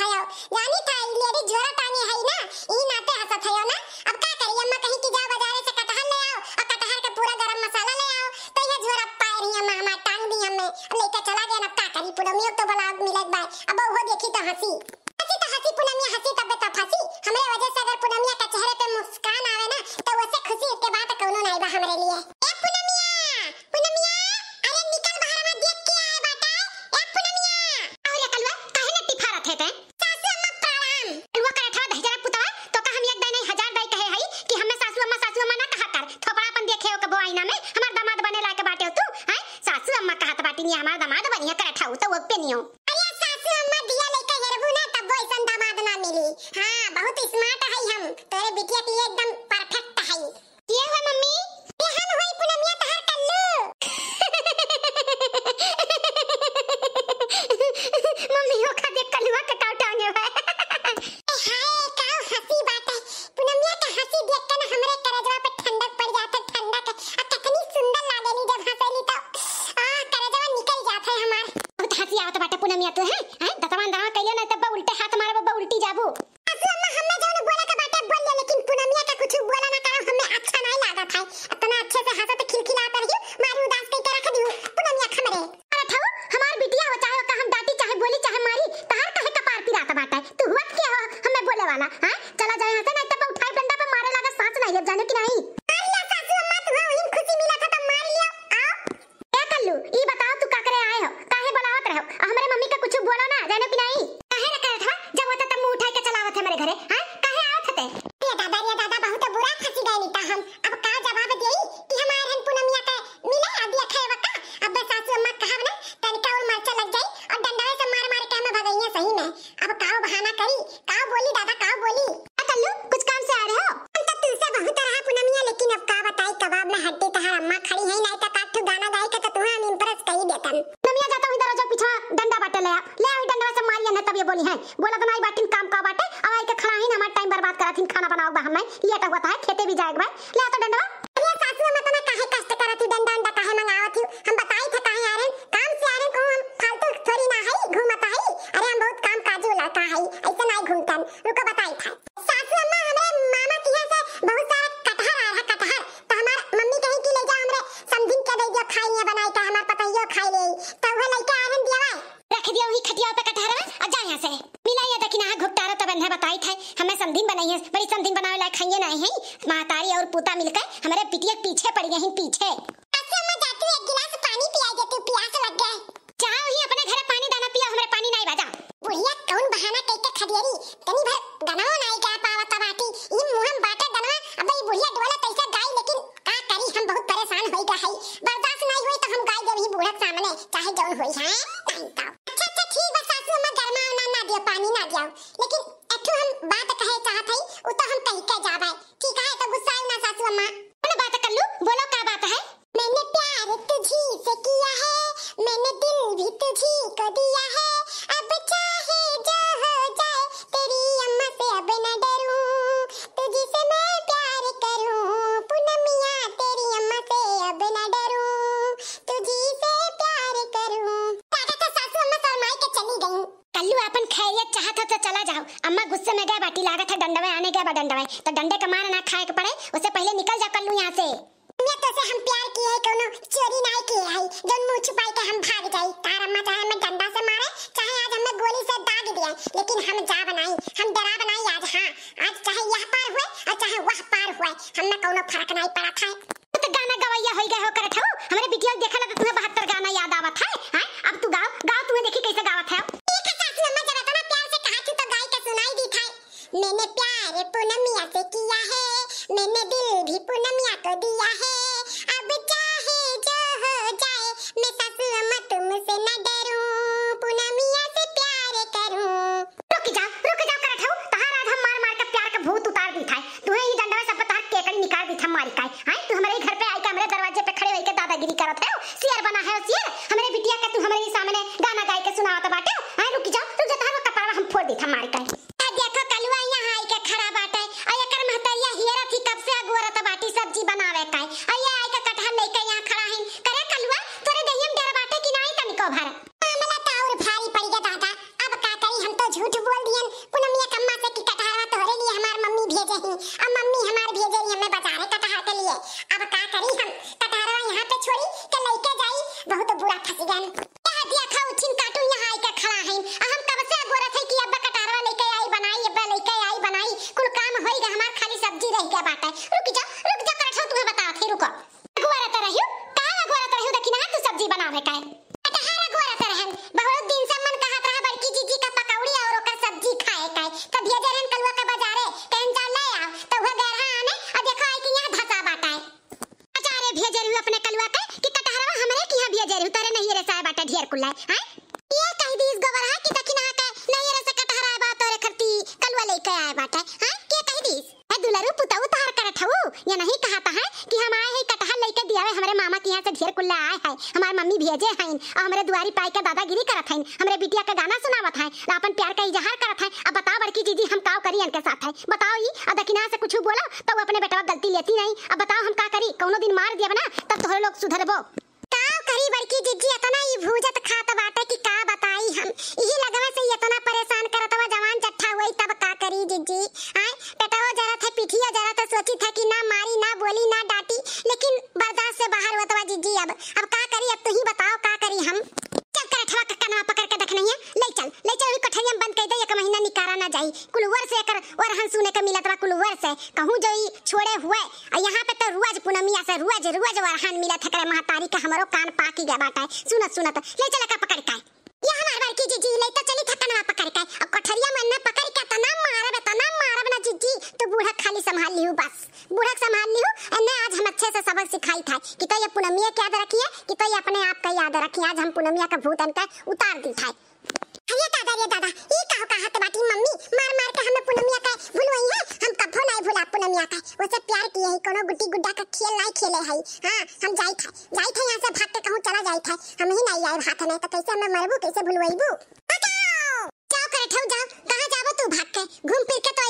हसत हयो जानी था इले भी जोरा पानी है ना ई नाते हसत हयो ना अब का करी अम्मा कहीं की जा बाजार से कटहल ले आओ और कटहल का पूरा गरम मसाला ले आओ तो ये जोरा पाए रही अम्मा हमार टांग दी हमें अब लेके चला गया अब का करी पुलमियो तो भला मिलत बाय अब वो देखी तो हंसी हंसी तो हंसी पुलमिया हंसी तब तो फंसी हमरे वजह से अगर पुलमिया के चेहरे पे मुस्कान आवे ना तो वैसे खुशी के बात कोनो नहीं बा हमरे लिए ए पुलमिया पुलमिया थे हात तो बाटकू नमी आतो है हैं दतवान दहा कहियो ना तब उल्टे हाथ मारे बब्बा उल्टी जाबू असु अम्मा हम्मे जवन बोला का बाटा बोल ले लेकिन पुनमिया का कुछ बोला ना करो हमें अच्छा नहीं लगा था बोला तो नहीं बाटिन काम का बाटे अब आई के खाना ही ना हमार टाइम बर्बाद करा थीन खाना बनाओ बा हमें ये हुआ है खेते भी जाएगा खाइए ना हैं महतारी और पोता मिलकर हमारे पिटिया पीछे पड़ गए हैं पीछे अच्छा मैं जाती हूं एक गिलास पानी पिला देती हूं प्यास लग गए जाओ ही अपने घर पानी दाना पिया हमारे पानी नहीं बजा बुढ़िया कौन बहाना कह के खड़ियरी तनी भर गनाओ नहीं का पावत पावा तबाती ई मुहम बाटा अब ये बुढ़िया डोला पैसा तो गाय लेकिन का करी हम बहुत परेशान हो गए हैं बर्दाश्त नहीं हुई तो हम गाय देवी बूढ़ा सामने चाहे जौन होई है नहीं तो अच्छा अच्छा ठीक बस सासू अम्मा गरमा ना ना दियो पानी ना दियो लेकिन बात कहे चाहत है उ तो हम कही तुझी को दिया है अब चाहे जो हो जाए तेरी अम्मा से अब न डरूं तुझी से मैं प्यार करूं पूनमिया तेरी अम्मा से अब न डरूं तुझी से प्यार करूं काका का तो सासू अम्मा शर्माई तो के चली गई कल्लू अपन खैरियत चाहता तो चला जाओ अम्मा गुस्से में गए बाटी लागा था डंडा आने गया बा डंडा में तो डंडे का मार ना खाए के पड़े उससे पहले निकल जा कल्लू यहाँ से तो से हम प्यार किया हम चोरी नहीं किए है जो मुंह छुपाई के हम भाग जाए तार अम्मा चाहे हमें डंडा से मारे चाहे आज हमें गोली से दाग दिए लेकिन हम जा बनाई हम डरा बनाई आज हाँ आज चाहे यह पार हुए और चाहे वह पार हुए हमें कोनो फर्क नहीं पड़ा था तो गाना गवैया हो गए हो हमारे हो देखा वीडियो तो तुम्हें बहत्तर गाना याद आवा था गेरी उतरे नहीं रे साहब आटा ढेर कुल्ला है हाँ? ये कह दीस गोबर हाँ, है कि दखिन हाके नहीं रे सकट हराए बात और खरती कलवा लेके आए बात है हैं हाँ? के कह दीस है दुलरू पुताऊ तहर कर ठाऊ या नहीं कहता है कि हम आए है कटहल लेके दिया है हमारे मामा के यहां से ढेर कुल्ला आए है हमारे मम्मी भेजे हैं और हमारे दुआरी पाई का दादागिरी करत हैं हमारे बिटिया का गाना सुनावत हैं अपन प्यार का इजहार करत हैं अब बता बड़की जीजी हम काव करी इनके साथ है बताओ ही और दखिना से कुछ बोला तो अपने बेटावा गलती लेती नहीं अब बताओ हम का करी कोनो दिन मार दिया बना तब तोहरे लोग सुधरबो लड़की जिज्जी इतना ही भूजत खात बाटे कि का बताई हम यही लगवा से इतना परेशान करत जवान जट्ठा होई तब का करी जिज्जी आए पेटवा जरा थे कुलवर से कहूँ जो ई छोड़े हुए यहाँ पे तो रोज पुनमिया से रोज रोज वरहान मिला था करे महतारी का हमरो कान पाकी गया बाटा सुनत सुनत ले चला का पकड़ का ये हमार बार की जीजी ले तो चली थकन थकनवा पकड़ का अब कठरिया में ना पकड़ का ना मारे बे तो ना मारे तो ना जीजी तो बूढ़ा खाली संभाल लियो बस बूढ़ा संभाल लियो ने आज हम अच्छे से सबक सिखाई था कि तो ये पुनमिया क्या याद रखिए कि तो ये अपने आप का याद रखिए आज हम पुनमिया का भूतन का उतार दी था अरे दादा रे दादा ये कहो कहा बाटी मम्मी मार मार के हमें पुनमिया हुआ था उससे प्यार किए है कोनो गुड्डी गुड्डा का खेल नहीं खेले है हां हम जाई था जाई था यहां से भाग के कहूं चला जाई था हम ही नहीं आए हाथ नहीं तो कैसे मैं मरबू कैसे भूलवाईबू तो जाओ करे जाओ कहां जाबो तू भाग के घूम फिर के तो